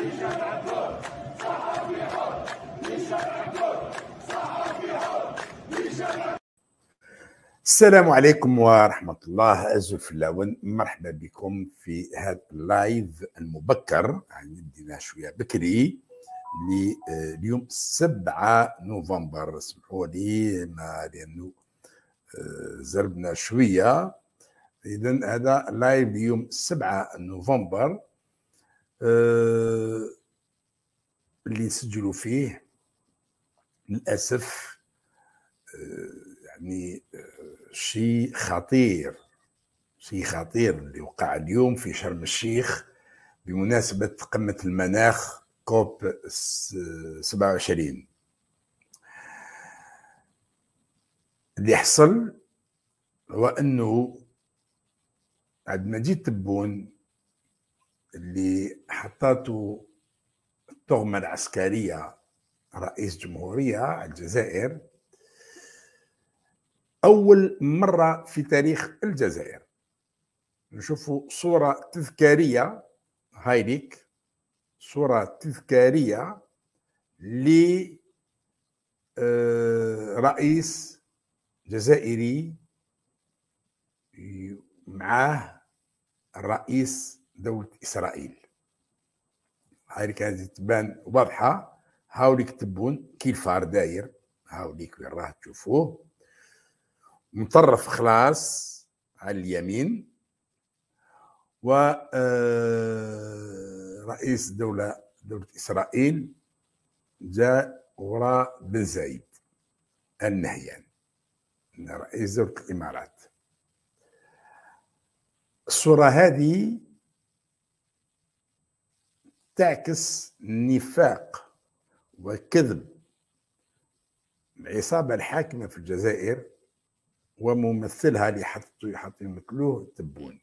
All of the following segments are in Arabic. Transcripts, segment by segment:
لشارع الدور صحفي حر لشارع الدور صحفي حر السلام عليكم ورحمة الله الزفلاون مرحبا بكم في هذا اللايف المبكر يعني بدينا شوية بكري اليوم 7 نوفمبر اسمحوا لي ما لأنه آه، زربنا شوية إذا هذا لايف يوم 7 نوفمبر آه، اللي نسجلوا فيه للاسف آه، يعني آه، شيء خطير شيء خطير اللي وقع اليوم في شرم الشيخ بمناسبة قمة المناخ كوب 27 اللي حصل هو أنه عندما جيت تبون اللي حطاته الطغمة العسكرية رئيس جمهورية الجزائر أول مرة في تاريخ الجزائر نشوف صورة تذكارية هايليك صورة تذكارية لرئيس آه، جزائري معاه الرئيس دوله اسرائيل هاي كانت تبان واضحه هاولي تبون كي الفار داير هاوليك وين راه تشوفوه مطرف خلاص على اليمين و آه، رئيس دولة دولة إسرائيل جاء وراء بن زايد النهيان رئيس دولة الإمارات الصورة هذه تعكس نفاق وكذب العصابة الحاكمة في الجزائر وممثلها اللي حط يمثلوه تبون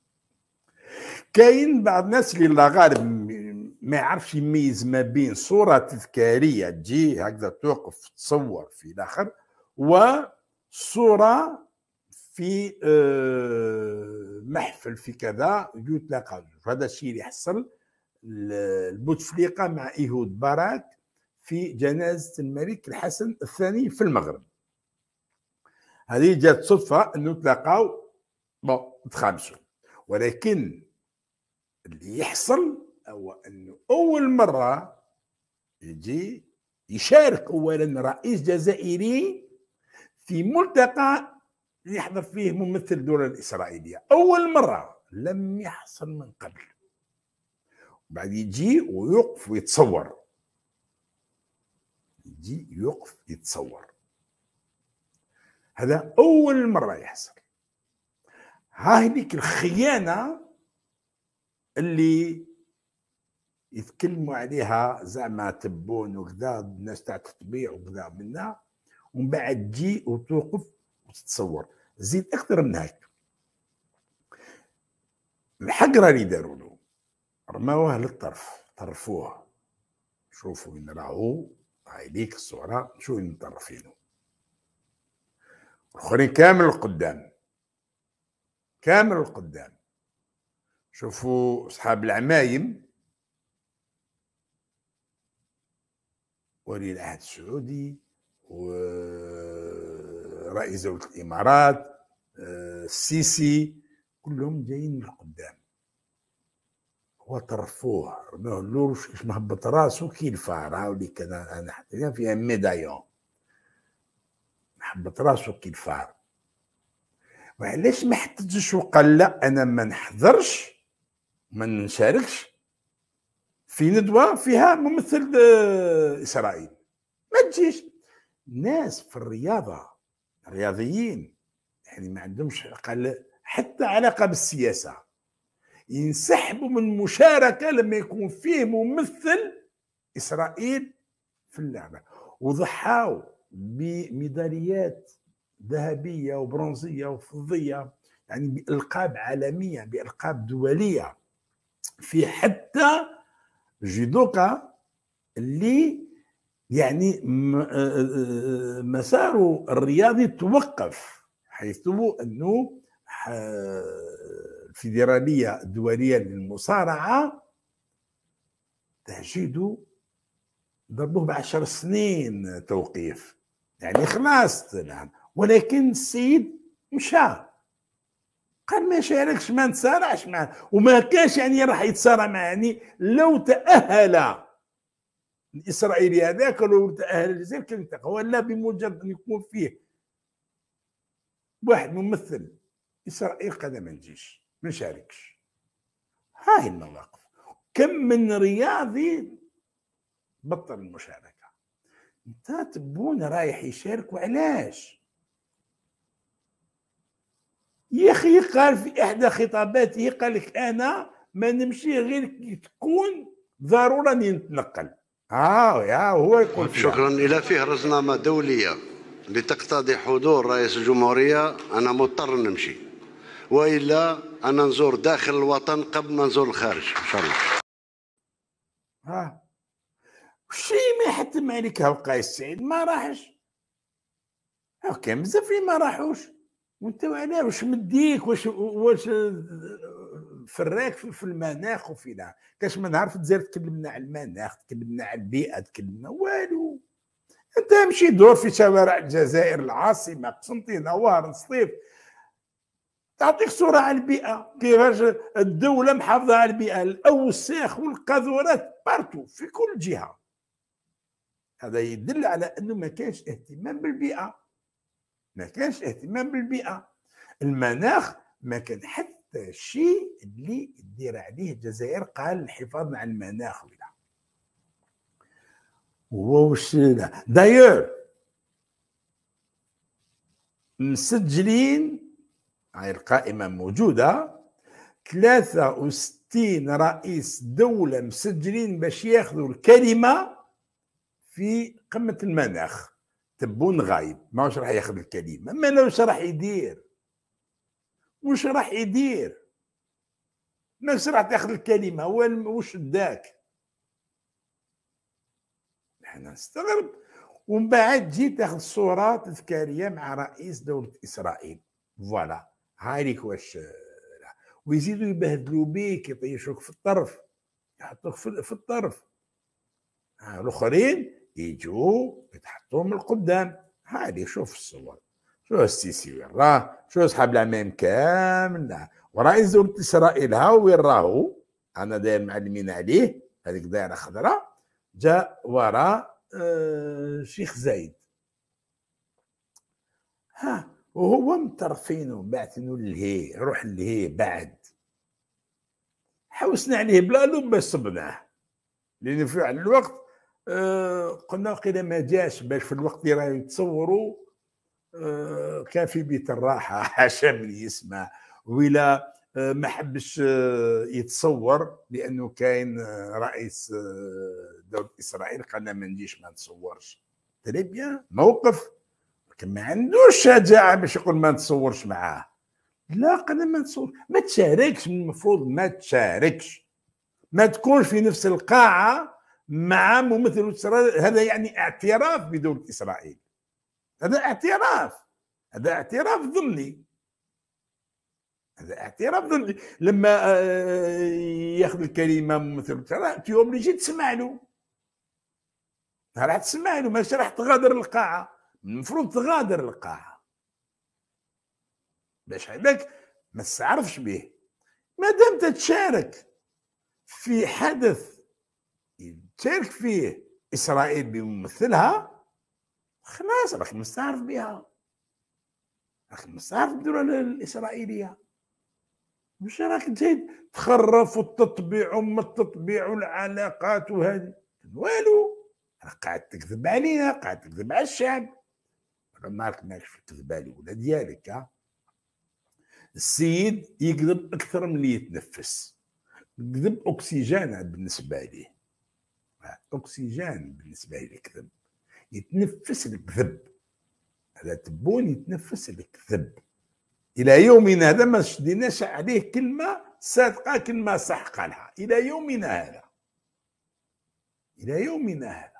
كاين بعض الناس اللي الله غالب ما يعرفش يميز ما بين صورة تذكارية تجي هكذا توقف تصور في الآخر وصورة في آه، محفل في كذا يتلاقى هذا الشيء اللي حصل البوتفليقة مع إيهود باراك في جنازة الملك الحسن الثاني في المغرب هذه جات صدفة أنه تلاقاو بون تخامسوا ولكن اللي يحصل هو أنه أول مرة يجي يشارك أولا رئيس جزائري في ملتقى يحضر فيه ممثل الدولة الإسرائيلية أول مرة لم يحصل من قبل بعد يجي ويوقف ويتصور يجي يوقف يتصور هذا أول مرة يحصل ها هذيك الخيانة اللي يتكلموا عليها زعما تبون وكذا الناس تاع التطبيع وكذا منا ومن بعد تجي وتوقف وتتصور زيد اكثر من هيك الحقره اللي داروا له رموها للطرف طرفوه شوفوا وين راهو هايليك الصورة شو وين مطرفينه الاخرين كامل القدام كامل القدام شوفوا اصحاب العمايم ولي العهد السعودي ورئيس دولة الإمارات آه، السيسي كلهم جايين من القدام وطرفوه رموه كيش مهبط راسو كي الفار هاولي كذا انا حتى فيها ميدايون مهبط راسو كي الفار وعلاش ما حتجش وقال لا انا ما نحضرش ما نشاركش في ندوه فيها ممثل آه، اسرائيل ما تجيش ناس في الرياضه رياضيين يعني ما عندهمش قال حتى علاقه بالسياسه ينسحبوا من مشاركة لما يكون فيه ممثل إسرائيل في اللعبة وضحاو بميداليات ذهبية وبرونزية وفضية يعني بألقاب عالمية بألقاب دولية في حتى جيدوكا اللي يعني آه، آه، آه، مساره الرياضي توقف حيث انه آه، الفيدراليه الدوليه للمصارعه تهجيده ضربوه بعشر سنين توقيف يعني خلاص نعم. ولكن السيد مشى قال ما شاركش ما نتصارعش معاه وما كانش يعني راح يتصارع معاه يعني لو تأهل الإسرائيلي هذاك لو تأهل الجزائر كان ولا بمجرد أن يكون فيه واحد ممثل اسرائيل قال ما نجيش ما نشاركش هاي المواقف كم من رياضي بطل المشاركه انت تبون رايح يشارك وعلاش يا اخي قال في احدى خطاباته قال لك انا ما نمشي غير تكون ضروره اني نتنقل اه يا هو يقول شكرا الى فيه رزنامه دوليه لتقتضي حضور رئيس الجمهوريه انا مضطر نمشي والا انا نزور داخل الوطن قبل ما نزور الخارج ان شاء الله ها شي ما يحتم عليك هاو قيس سعيد ما راحش هاو كان بزاف اللي ما راحوش وانت علاه واش مديك واش واش فراك في المناخ وفي لا كاش ما نعرف تزير تكلمنا على المناخ تكلمنا على البيئه تكلمنا والو انت مشي دور في شوارع الجزائر العاصمه قسنطينه وهرنسطيف تعطيك صورة على البيئة كيفاش الدولة محافظة على البيئة الأوساخ والقاذورات بارتو في كل جهة هذا يدل على أنه ما كانش اهتمام بالبيئة ما كانش اهتمام بالبيئة المناخ ما كان حتى شيء اللي يدير عليه الجزائر قال الحفاظ على المناخ ولا وش دايور مسجلين هاي القائمة موجودة 63 رئيس دولة مسجلين باش ياخذوا الكلمة في قمة المناخ تبون غايب ما واش راح ياخذ الكلمة ما واش راح يدير واش راح يدير نفس راح تاخذ الكلمة واش داك احنا نستغرب ومن بعد جيت تاخذ صورة تذكارية مع رئيس دولة إسرائيل فوالا هايليك واش ويزيدوا يبهدلوا بيك يطيشوك في الطرف يحطوك في الطرف الاخرين يجوا يتحطوهم القدام هادي شوف الصور شوف السيسي وين راه شوف صحاب العمام كامل ورئيس دولة اسرائيل ها وين راهو انا داير معلمين عليه هذيك دايره خضراء جا وراء الشيخ آه، شيخ زايد ها وهو مترفينو باعتنو لهي روح لهي بعد حوسنا عليه بلا لوم باش صبناه لان في واحد الوقت آه قلنا قيل ما جاش باش في الوقت اللي راه يتصوروا آه كان في بيت الراحه حاشا من يسمع ولا آه، ما حبش آه، يتصور لانه كاين آه، رئيس دوله اسرائيل قال ما نجيش ما نتصورش تري بيان موقف لكن ما عندوش شجاعه باش يقول ما نتصورش معاه لا قال ما نتصور ما تشاركش المفروض ما تشاركش ما تكونش في نفس القاعه مع ممثل اسرائيل هذا يعني اعتراف بدوله اسرائيل هذا اعتراف هذا اعتراف ضمني هذا اعتراف ضمني لما آه، ياخذ الكلمه ممثل اسرائيل تيوبليجي تسمع له راح تسمع له ماشي راح تغادر القاعه المفروض تغادر القاعه باش هذاك ما تعرفش به ما دام تتشارك في حدث تشارك فيه اسرائيل بممثلها خلاص راك مستعرف بها راك مستعرف بالدوله الاسرائيليه مش راك تزيد تخرف وتطبيع وما التطبيع والعلاقات وهذه والو راك قاعد تكذب علينا قاعد تكذب على الشعب نارك ماكش في الكذبالي ولا ديالك السيد يكذب اكثر من اللي يتنفس الكذب اكسجين بالنسبه ليه اكسجين بالنسبه لي الكذب يتنفس الكذب هذا تبون يتنفس الكذب الى يومنا هذا ما شديناش عليه كلمه صادقه كلمه صح قالها الى يومنا هذا الى يومنا هذا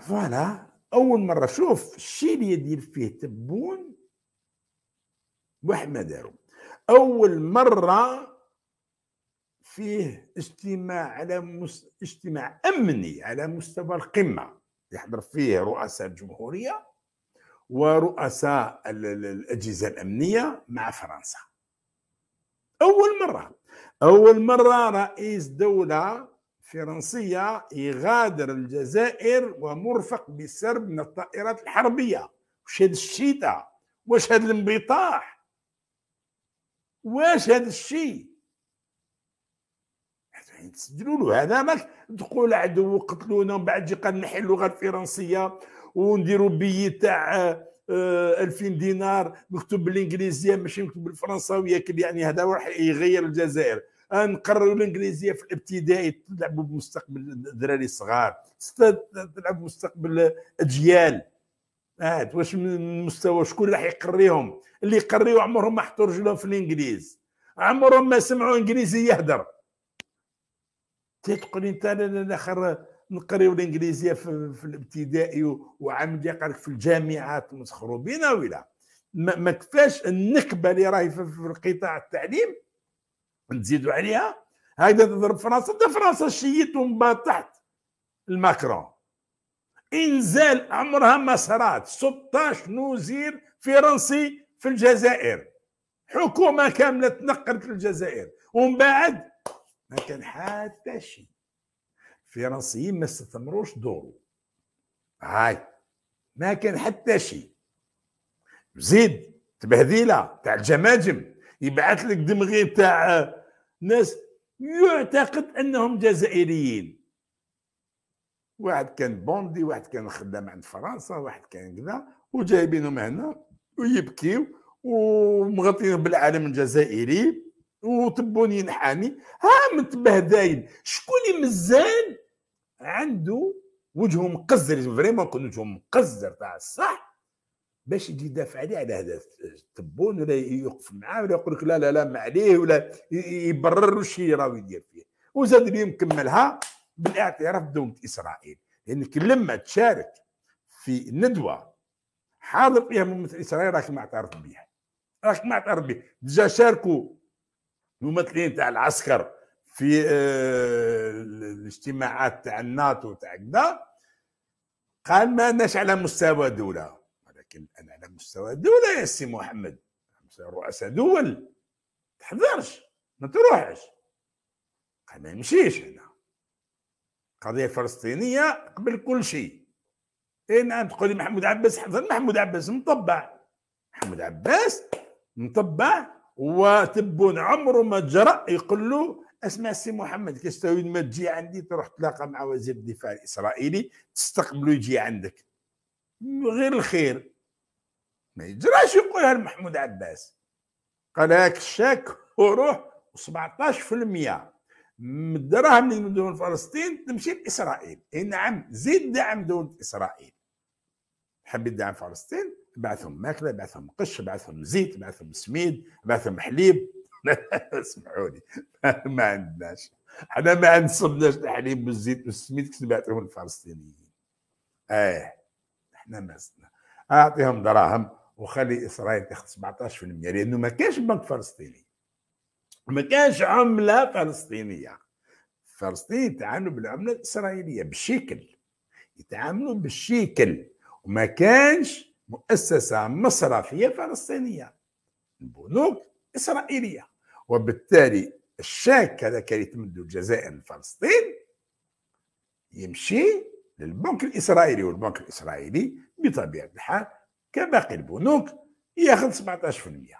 فوالا اول مره شوف الشيء اللي يدير فيه تبون واحد ما داروا اول مره فيه اجتماع على مس... اجتماع امني على مستوى القمه يحضر فيه رؤساء الجمهوريه ورؤساء الاجهزه الامنيه مع فرنسا اول مره اول مره رئيس دوله فرنسية يغادر الجزائر ومرفق بسرب من الطائرات الحربية واش هذا الشتاء واش هذا الانبطاح واش هذا الشيء تسجلوا له هذا ما تقول عدو قتلونا ومن بعد جي نحي اللغه الفرنسيه ونديروا بي تاع 2000 آه، دينار مكتوب بالانجليزيه ماشي مكتوب بالفرنساويه يعني هذا راح يغير الجزائر آه، نقرروا الانجليزيه في الابتدائي تلعبوا بمستقبل الدراري الصغار تلعبوا بمستقبل اجيال آه واش من المستوى شكون راح يقريهم اللي يقريو عمرهم ما حطوا رجلهم في الانجليز عمرهم ما سمعوا انجليزي يهدر تقول انت الاخر نقريو الانجليزيه في, في الابتدائي وعام يقرك في الجامعات بينا ولا ما, ما كفاش النكبه اللي راهي في القطاع التعليم نزيدوا عليها هكذا تضرب فرنسا ده فرنسا شيت ومن بعد تحت الماكرون انزال عمرها ما صارت 16 نوزير فرنسي في الجزائر حكومه كامله تنقلت للجزائر ومن بعد ما كان حتى شيء الفرنسيين ما استثمروش دورو هاي ما كان حتى شيء زيد تبهذيله تاع الجماجم يبعث لك دمغي تاع ناس يعتقد انهم جزائريين واحد كان بوندي واحد كان خدام عند فرنسا واحد كان كذا وجايبينهم هنا ويبكيو ومغطيين بالعالم الجزائري وطبونين حامي ها متبهدلين شكون اللي مزال عنده وجهه مقزر فريمون كون وجهه مقزر تاع الصح باش يجي يدافع عليه على هذا التبون ولا يوقف معاه ولا يقول لك لا لا لا ما عليه ولا يبرر وش راهو يدير فيه وزاد اليوم كملها بالاعتراف بدولة اسرائيل لانك لما تشارك في ندوه حاضر فيها ممثل اسرائيل راك ما اعترف بها راك ما اعترف بها ديجا شاركوا ممثلين تاع العسكر في آه، الاجتماعات تاع الناتو تاع كذا قال ما ناش على مستوى دوله أنا على مستوى الدولة يا سي محمد رؤساء دول تحضرش ما تروحش قال ما يمشيش هنا قضية فلسطينية قبل كل شيء إيه نعم تقول محمود عباس حضر محمود عباس مطبع محمود عباس مطبع وتبون عمره ما جرأ يقول له اسمع سي محمد كاش ما تجي عندي تروح تلاقى مع وزير الدفاع الاسرائيلي تستقبله يجي عندك غير الخير ما يجراش يقولها لمحمود عباس قال لك الشاك وروح و17% من الدراهم اللي من دول فلسطين تمشي لاسرائيل اي نعم زيد دعم دول اسرائيل حبي دعم فلسطين بعثهم ماكله بعثهم قش بعثهم زيت بعثهم سميد بعثهم حليب اسمحوا لي ما عندناش حنا ما عندناش الحليب والزيت والسميد كي بعثهم الفلسطينيين اه احنا ما اعطيهم دراهم وخلي اسرائيل تاخذ 17% يعني، لانه ما كانش بنك فلسطيني ما كانش عمله فلسطينيه فلسطين يتعاملوا بالعمله الاسرائيليه بالشكل يتعاملوا بالشكل وما كانش مؤسسه مصرفيه فلسطينيه البنوك اسرائيليه وبالتالي الشاك هذا كان يتمد الجزائر لفلسطين يمشي للبنك الاسرائيلي والبنك الاسرائيلي بطبيعه الحال كباقي البنوك ياخذ 17%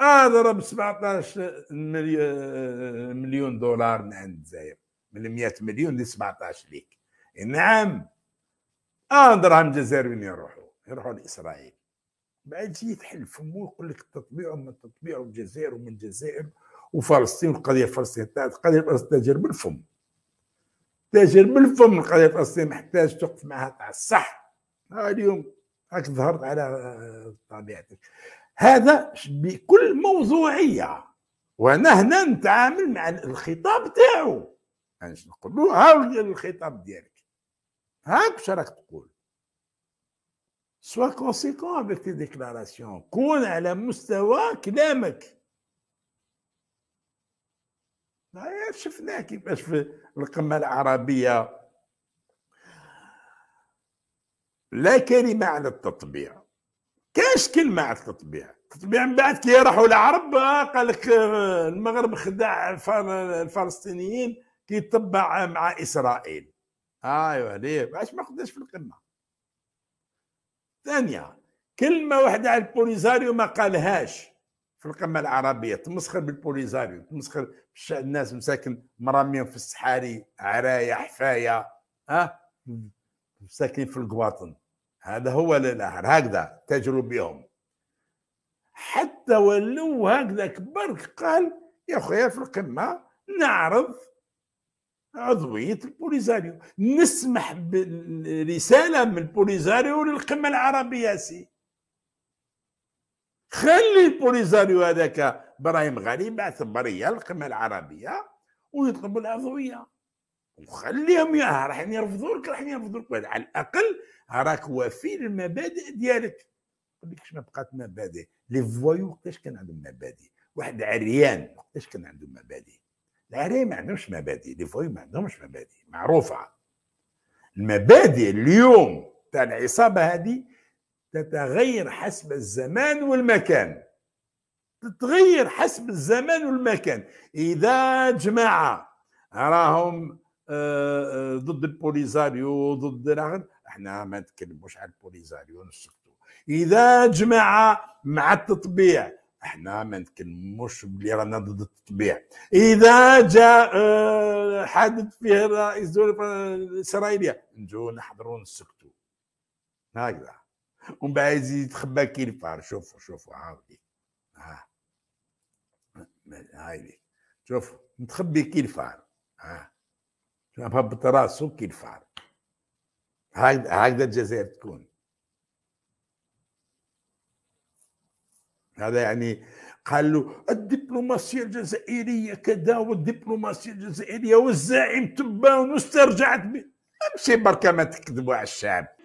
اضرب 17 مليون دولار من عند الجزائر من 100 مليون ل 17 ليك نعم اه دراهم جزائر وين يروحوا يروحوا لاسرائيل بعد جاي تحل فمو يقول لك التطبيع من التطبيع والجزائر ومن الجزائر وفلسطين القضيه الفلسطينيه القضيه الفلسطينيه تاجر بالفم تاجر بالفم القضيه الفلسطينيه محتاج توقف معها تاع الصح آه، اليوم راك ظهرت على آه، طبيعتك هذا بكل موضوعيه وانا هنا نتعامل مع الخطاب تاعو يعني نقول له ها الخطاب ديالك هاك واش راك تقول سوا كونسيكون افيك تي ديكلاراسيون كون على مستوى كلامك شفناه كيفاش في القمه العربيه لا كلمة عن التطبيع كاش كلمة عن التطبيع التطبيع من بعد كي راحوا العرب قال لك آه، المغرب خدع الفلسطينيين كي تطبع مع إسرائيل أيوا ليه باش ما خداش في القمة ثانية كلمة واحدة على البوليزاريو ما قالهاش في القمة العربية تمسخر بالبوليزاريو تمسخر الناس مساكن مراميهم في الصحاري عرايا حفايا ها أه؟ في القواطن هذا هو للآخر هكذا تجروا بهم حتى ولو هكذا كبر قال يا خويا في القمة نعرض عضوية البوليزاريو نسمح برسالة من البوليزاريو للقمة العربية سي خلي البوليزاريو هذاك ابراهيم غريب بعث بريه للقمه العربيه ويطلب العضويه وخليهم ياها راح يرفضوا لك راح يرفضوا لك على الاقل راك وفي للمبادئ ديالك قلت لك شنو بقات مبادئ لي فوايو وقتاش كان عندهم مبادئ واحد عريان وقتاش كان عنده مبادئ العريان ما عندهمش مبادئ لي فوايو ما عندهمش مبادئ معروفه المبادئ اليوم تاع العصابه هذه تتغير حسب الزمان والمكان تتغير حسب الزمان والمكان اذا جماعه راهم آه، آه، ضد البوليزاريو ضد احنا ما نتكلموش على البوليزاريو نسكتوا اذا جمع مع التطبيع احنا ما نتكلموش بلي رانا ضد التطبيع اذا جاء آه، حادث فيه رئيس الدوله الاسرائيليه نجو نحضروا نسكتوا هكذا ومن بعد يزيد يتخبى كي الفار شوفوا شوفوا عاودي ها هاي شوفوا متخبي كي الفار ها مهبط راسه كي الفار هكذا الجزائر تكون هذا يعني قال له الدبلوماسية الجزائرية كذا والدبلوماسية الجزائرية والزعيم تبان واسترجعت به امشي بركة ما تكذبوا على الشعب